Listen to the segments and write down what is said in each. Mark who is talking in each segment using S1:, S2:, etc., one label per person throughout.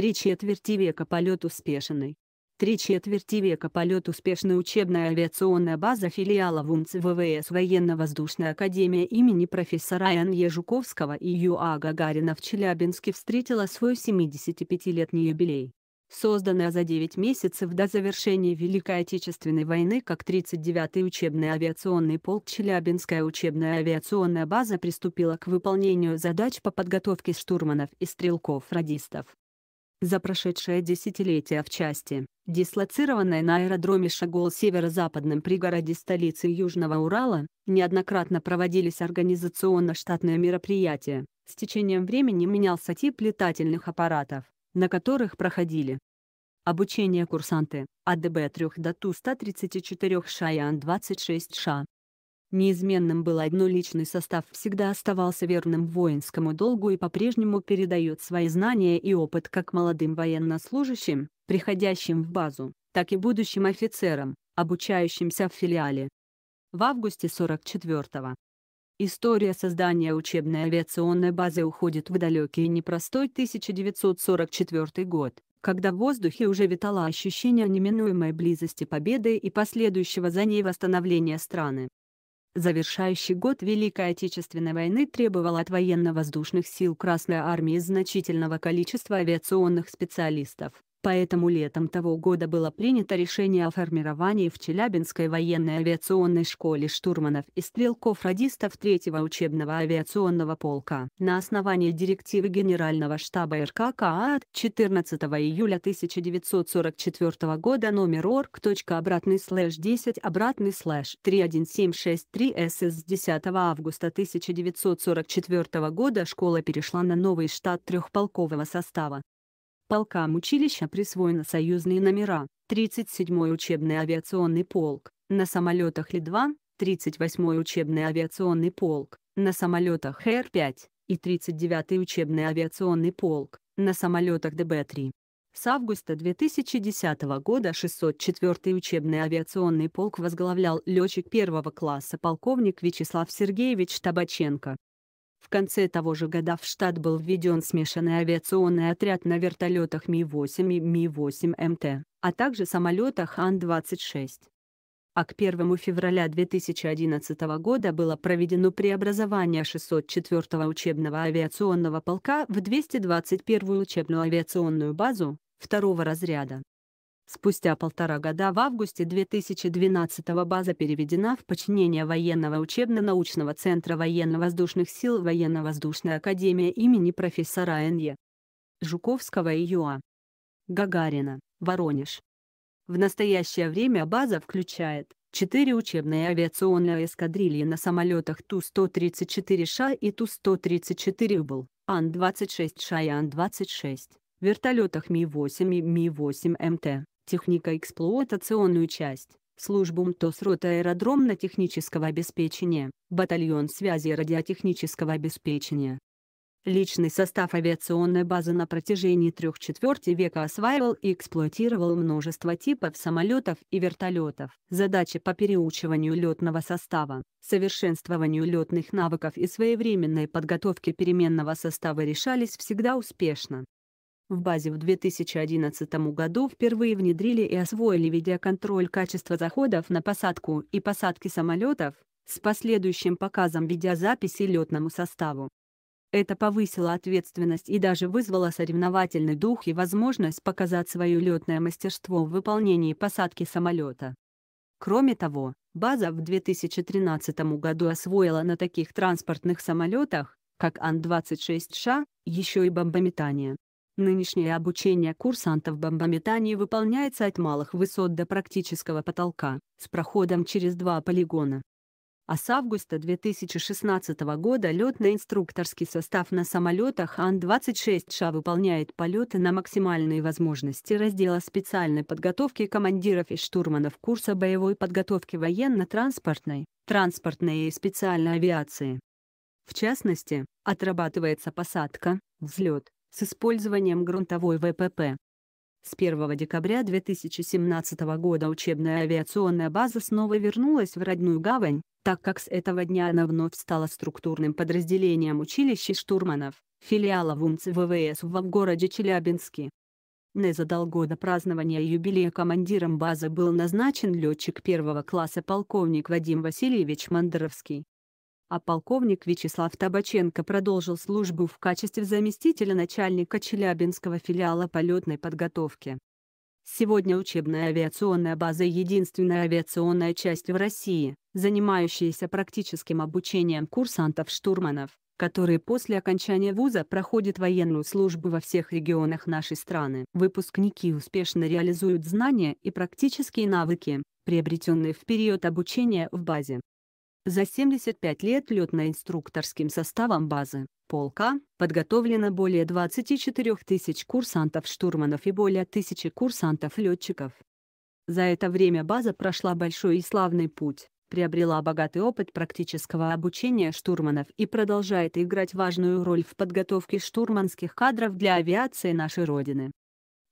S1: Три четверти века полет успешный. Три четверти века полет успешная учебная авиационная база филиала ВУМЦ ВВС Военно-воздушная академия имени профессора Н.Е. Ежуковского и Юа Гагарина в Челябинске встретила свой 75-летний юбилей. Созданная за 9 месяцев до завершения Великой Отечественной войны как 39-й учебный авиационный полк Челябинская учебная авиационная база приступила к выполнению задач по подготовке штурманов и стрелков-радистов за прошедшее десятилетие в части, дислоцированной на аэродроме Шагол северо-западном пригороде столицы Южного Урала, неоднократно проводились организационно-штатные мероприятия, с течением времени менялся тип летательных аппаратов, на которых проходили обучение курсанты, АДБ 3 до ТУ-134 ШАЯН-26 ША, Неизменным был одно личный состав всегда оставался верным воинскому долгу и по-прежнему передает свои знания и опыт как молодым военнослужащим, приходящим в базу, так и будущим офицерам, обучающимся в филиале. В августе 44-го. История создания учебной авиационной базы уходит в далекий и непростой 1944 год, когда в воздухе уже витало ощущение неминуемой близости победы и последующего за ней восстановления страны. Завершающий год Великой Отечественной войны требовал от военно-воздушных сил Красной Армии значительного количества авиационных специалистов. Поэтому летом того года было принято решение о формировании в Челябинской военной авиационной школе штурманов и стрелков-радистов 3-го учебного авиационного полка. На основании директивы Генерального штаба РККА от 14 июля 1944 года номер обратный слэш 10 обратный слэш 31763 СС 10 августа 1944 года школа перешла на новый штат трехполкового состава полкам училища присвоены союзные номера, 37-й учебный авиационный полк, на самолетах Ли-2, 38-й учебный авиационный полк, на самолетах Р-5 и 39-й учебный авиационный полк, на самолетах ДБ-3. С августа 2010 года 604-й учебный авиационный полк возглавлял летчик первого класса полковник Вячеслав Сергеевич Табаченко. В конце того же года в штат был введен смешанный авиационный отряд на вертолетах Ми-8 и Ми-8МТ, а также самолетах Ан-26 а к 1 февраля 2011 года было проведено преобразование 604-го учебного авиационного полка в 221-ю учебную авиационную базу второго разряда. Спустя полтора года в августе 2012 база переведена в подчинение военного учебно-научного центра военно-воздушных сил Военно-воздушной академии имени профессора Н.Е. Жуковского и Юа. Гагарина, Воронеж. В настоящее время база включает 4 учебные авиационные эскадрильи на самолетах ту 134 ш и Ту-134БЛ, ан 26 ш и Ан-26, вертолетах Ми-8 и Ми-8МТ, технико-эксплуатационную часть, службу МТОС аэродромно-технического обеспечения, батальон связи радиотехнического обеспечения. Личный состав авиационной базы на протяжении трех четверти века осваивал и эксплуатировал множество типов самолетов и вертолетов. Задачи по переучиванию летного состава, совершенствованию летных навыков и своевременной подготовке переменного состава решались всегда успешно. В базе в 2011 году впервые внедрили и освоили видеоконтроль качества заходов на посадку и посадки самолетов с последующим показом видеозаписи летному составу. Это повысило ответственность и даже вызвало соревновательный дух и возможность показать свое летное мастерство в выполнении посадки самолета. Кроме того, база в 2013 году освоила на таких транспортных самолетах, как Ан-26Ш, еще и бомбометание. Нынешнее обучение курсантов бомбометания выполняется от малых высот до практического потолка, с проходом через два полигона. А с августа 2016 года летно-инструкторский состав на самолетах Ан-26Ша выполняет полеты на максимальные возможности раздела специальной подготовки командиров и штурманов курса боевой подготовки военно-транспортной, транспортной и специальной авиации. В частности, отрабатывается посадка, взлет, с использованием грунтовой ВПП. С 1 декабря 2017 года учебная авиационная база снова вернулась в родную гавань, так как с этого дня она вновь стала структурным подразделением училища штурманов, филиала ВУМЦ ВВС в городе Челябинске. Незадал до празднования юбилея командиром базы был назначен летчик первого класса полковник Вадим Васильевич Мандровский а полковник Вячеслав Табаченко продолжил службу в качестве заместителя начальника Челябинского филиала полетной подготовки. Сегодня учебная авиационная база – единственная авиационная часть в России, занимающаяся практическим обучением курсантов-штурманов, которые после окончания вуза проходят военную службу во всех регионах нашей страны. Выпускники успешно реализуют знания и практические навыки, приобретенные в период обучения в базе. За 75 лет летно-инструкторским составом базы полка подготовлено более 24 тысяч курсантов-штурманов и более тысячи курсантов-летчиков. За это время база прошла большой и славный путь, приобрела богатый опыт практического обучения штурманов и продолжает играть важную роль в подготовке штурманских кадров для авиации нашей Родины.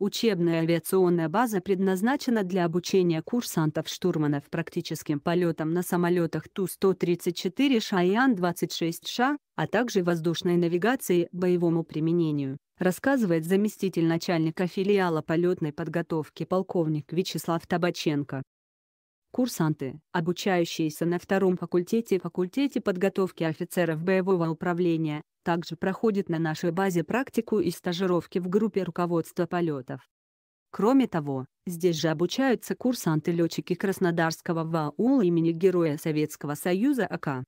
S1: Учебная авиационная база предназначена для обучения курсантов-штурманов практическим полетом на самолетах Ту-134 Шаян-26Ша, а также воздушной навигации, боевому применению, рассказывает заместитель начальника филиала полетной подготовки полковник Вячеслав Табаченко. Курсанты, обучающиеся на втором факультете факультете подготовки офицеров боевого управления, также проходят на нашей базе практику и стажировки в группе руководства полетов. Кроме того, здесь же обучаются курсанты-летчики Краснодарского ВАУ имени Героя Советского Союза АК.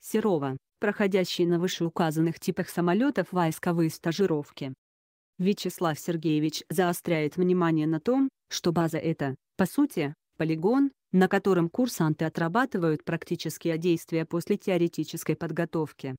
S1: Серова, проходящие на вышеуказанных типах самолетов войсковые стажировки. Вячеслав Сергеевич заостряет внимание на том, что база это, по сути, полигон, на котором курсанты отрабатывают практические действия после теоретической подготовки.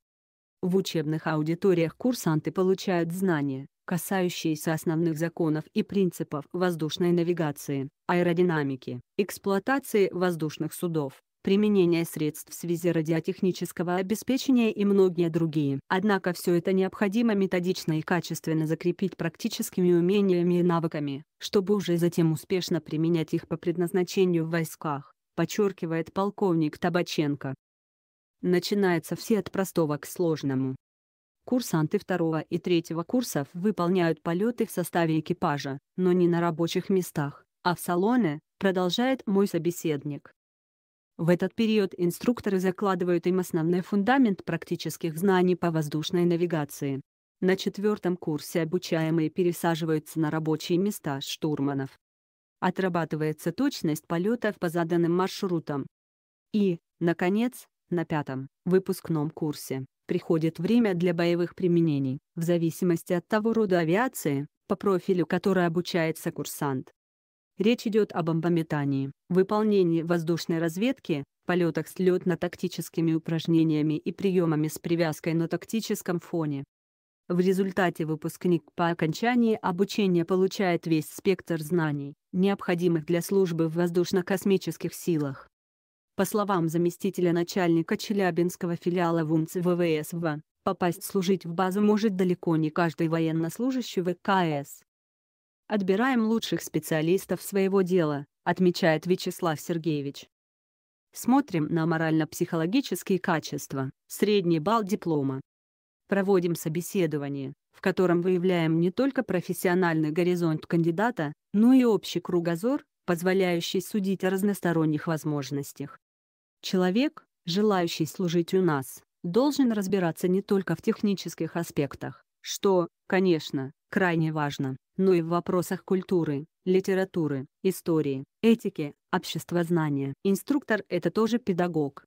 S1: В учебных аудиториях курсанты получают знания, касающиеся основных законов и принципов воздушной навигации, аэродинамики, эксплуатации воздушных судов, применение средств в связи радиотехнического обеспечения и многие другие. Однако все это необходимо методично и качественно закрепить практическими умениями и навыками, чтобы уже затем успешно применять их по предназначению в войсках, подчеркивает полковник Табаченко. Начинается все от простого к сложному. Курсанты второго и третьего курсов выполняют полеты в составе экипажа, но не на рабочих местах, а в салоне, продолжает мой собеседник. В этот период инструкторы закладывают им основной фундамент практических знаний по воздушной навигации. На четвертом курсе обучаемые пересаживаются на рабочие места штурманов. Отрабатывается точность полетов по заданным маршрутам. И, наконец, на пятом, выпускном курсе, приходит время для боевых применений, в зависимости от того рода авиации, по профилю которой обучается курсант. Речь идет о бомбометании, выполнении воздушной разведки, полетах с летно-тактическими упражнениями и приемами с привязкой на тактическом фоне. В результате выпускник по окончании обучения получает весь спектр знаний, необходимых для службы в воздушно-космических силах. По словам заместителя начальника Челябинского филиала ВУМЦ ВВСВ, попасть служить в базу может далеко не каждый военнослужащий ВКС. Отбираем лучших специалистов своего дела, отмечает Вячеслав Сергеевич. Смотрим на морально-психологические качества, средний балл диплома. Проводим собеседование, в котором выявляем не только профессиональный горизонт кандидата, но и общий кругозор, позволяющий судить о разносторонних возможностях. Человек, желающий служить у нас, должен разбираться не только в технических аспектах, что, конечно, крайне важно, но ну и в вопросах культуры, литературы, истории, этики, обществознания. Инструктор — это тоже педагог.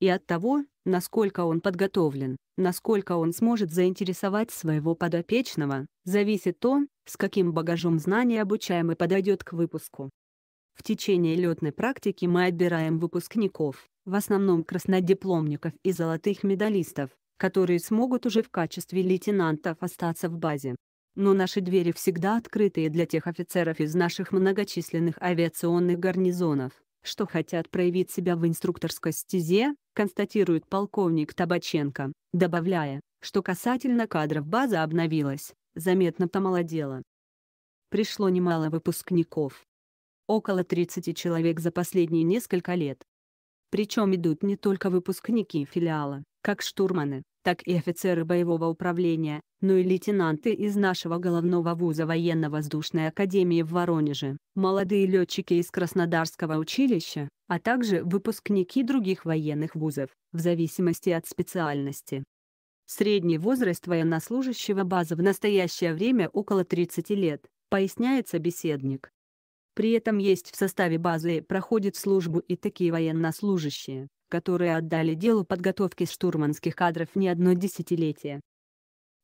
S1: И от того, насколько он подготовлен, насколько он сможет заинтересовать своего подопечного, зависит то, с каким багажом знаний обучаемый подойдет к выпуску. В течение летной практики мы отбираем выпускников, в основном краснодипломников и золотых медалистов, которые смогут уже в качестве лейтенантов остаться в базе но наши двери всегда открытые для тех офицеров из наших многочисленных авиационных гарнизонов, что хотят проявить себя в инструкторской стезе, констатирует полковник Табаченко, добавляя, что касательно кадров база обновилась, заметно помолодела. Пришло немало выпускников. Около 30 человек за последние несколько лет. Причем идут не только выпускники филиала, как штурманы, так и офицеры боевого управления, но ну и лейтенанты из нашего головного вуза военно-воздушной академии в Воронеже, молодые летчики из Краснодарского училища, а также выпускники других военных вузов, в зависимости от специальности. Средний возраст военнослужащего базы в настоящее время около 30 лет, поясняет собеседник. При этом есть в составе базы и проходит службу и такие военнослужащие, которые отдали делу подготовки штурманских кадров не одно десятилетие.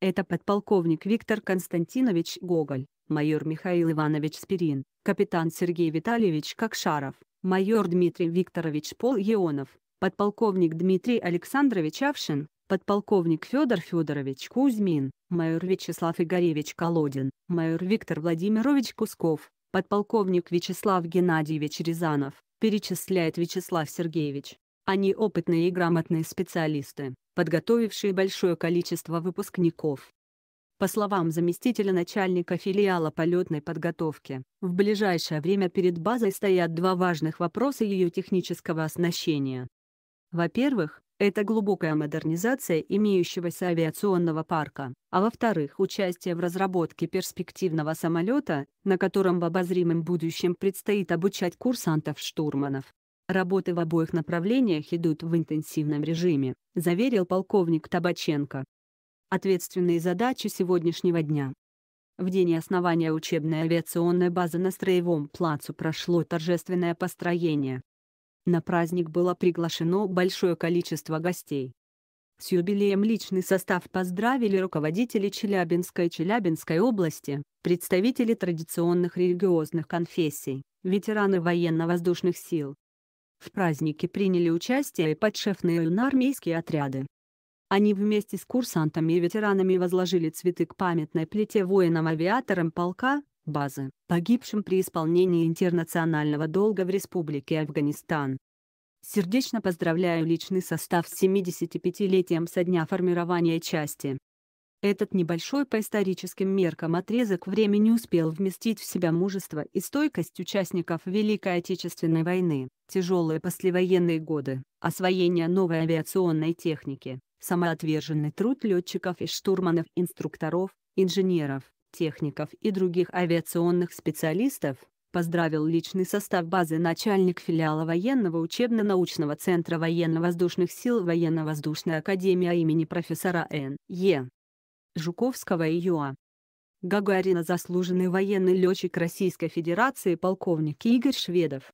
S1: Это подполковник Виктор Константинович Гоголь, майор Михаил Иванович Спирин, капитан Сергей Витальевич Кокшаров, майор Дмитрий Викторович Полеонов, подполковник Дмитрий Александрович Авшин, подполковник Федор Федорович Кузьмин, майор Вячеслав Игоревич Колодин, майор Виктор Владимирович Кусков, подполковник Вячеслав Геннадьевич Рязанов, перечисляет Вячеслав Сергеевич. Они опытные и грамотные специалисты, подготовившие большое количество выпускников. По словам заместителя начальника филиала полетной подготовки, в ближайшее время перед базой стоят два важных вопроса ее технического оснащения. Во-первых, это глубокая модернизация имеющегося авиационного парка, а во-вторых, участие в разработке перспективного самолета, на котором в обозримом будущем предстоит обучать курсантов-штурманов. Работы в обоих направлениях идут в интенсивном режиме, заверил полковник Табаченко. Ответственные задачи сегодняшнего дня. В день основания учебной авиационной базы на Строевом плацу прошло торжественное построение. На праздник было приглашено большое количество гостей. С юбилеем личный состав поздравили руководители Челябинской и Челябинской области, представители традиционных религиозных конфессий, ветераны военно-воздушных сил, в празднике приняли участие и подшефные юноармейские отряды. Они вместе с курсантами и ветеранами возложили цветы к памятной плите воинам-авиаторам полка, базы, погибшим при исполнении интернационального долга в Республике Афганистан. Сердечно поздравляю личный состав с 75-летием со дня формирования части. Этот небольшой по историческим меркам отрезок времени успел вместить в себя мужество и стойкость участников Великой Отечественной войны, тяжелые послевоенные годы, освоение новой авиационной техники, самоотверженный труд летчиков и штурманов, инструкторов, инженеров, техников и других авиационных специалистов, поздравил личный состав базы начальник филиала военного учебно-научного центра военно-воздушных сил Военно-воздушной академии имени профессора Н. Е. Жуковского и Юа. Гагарина заслуженный военный летчик Российской Федерации полковник Игорь Шведов.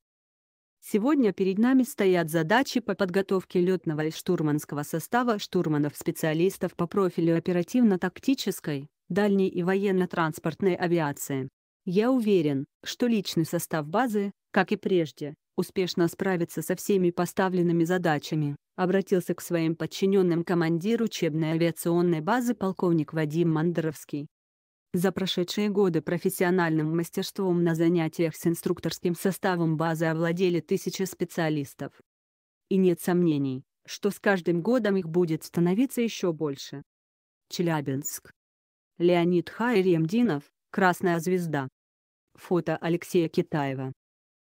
S1: Сегодня перед нами стоят задачи по подготовке летного и штурманского состава штурманов-специалистов по профилю оперативно-тактической, дальней и военно-транспортной авиации. Я уверен, что личный состав базы, как и прежде, успешно справиться со всеми поставленными задачами, обратился к своим подчиненным командир учебной авиационной базы полковник Вадим Мандровский. За прошедшие годы профессиональным мастерством на занятиях с инструкторским составом базы овладели тысячи специалистов. И нет сомнений, что с каждым годом их будет становиться еще больше. Челябинск. Леонид Хайремдинов, «Красная звезда». Фото Алексея Китаева.